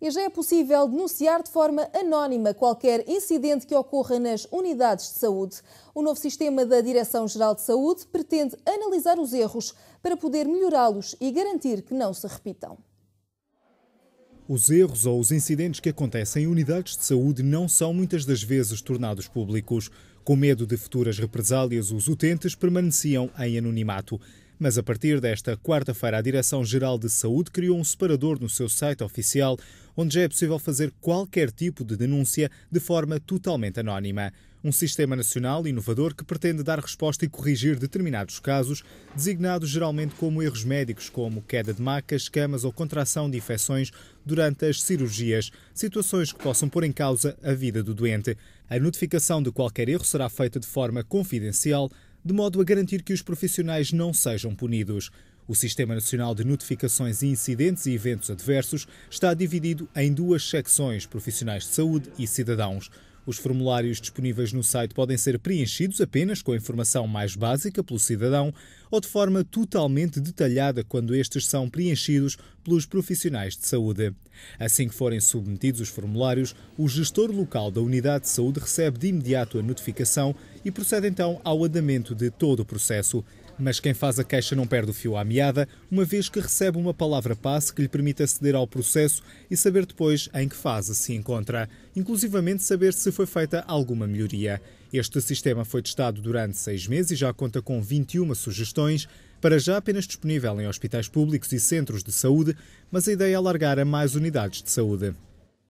e já é possível denunciar de forma anónima qualquer incidente que ocorra nas unidades de saúde. O novo sistema da Direção-Geral de Saúde pretende analisar os erros para poder melhorá-los e garantir que não se repitam. Os erros ou os incidentes que acontecem em unidades de saúde não são muitas das vezes tornados públicos. Com medo de futuras represálias, os utentes permaneciam em anonimato. Mas a partir desta quarta-feira, a Direção-Geral de Saúde criou um separador no seu site oficial onde já é possível fazer qualquer tipo de denúncia de forma totalmente anónima. Um sistema nacional inovador que pretende dar resposta e corrigir determinados casos, designados geralmente como erros médicos, como queda de macas, camas ou contração de infecções durante as cirurgias, situações que possam pôr em causa a vida do doente. A notificação de qualquer erro será feita de forma confidencial, de modo a garantir que os profissionais não sejam punidos. O Sistema Nacional de Notificações e Incidentes e Eventos Adversos está dividido em duas secções: profissionais de saúde e cidadãos. Os formulários disponíveis no site podem ser preenchidos apenas com a informação mais básica pelo cidadão ou de forma totalmente detalhada quando estes são preenchidos pelos profissionais de saúde. Assim que forem submetidos os formulários, o gestor local da unidade de saúde recebe de imediato a notificação e procede então ao andamento de todo o processo. Mas quem faz a queixa não perde o fio à meada, uma vez que recebe uma palavra-passe que lhe permite aceder ao processo e saber depois em que fase se encontra, inclusivamente saber se foi feita alguma melhoria. Este sistema foi testado durante seis meses e já conta com 21 sugestões, para já apenas disponível em hospitais públicos e centros de saúde, mas a ideia é alargar a mais unidades de saúde.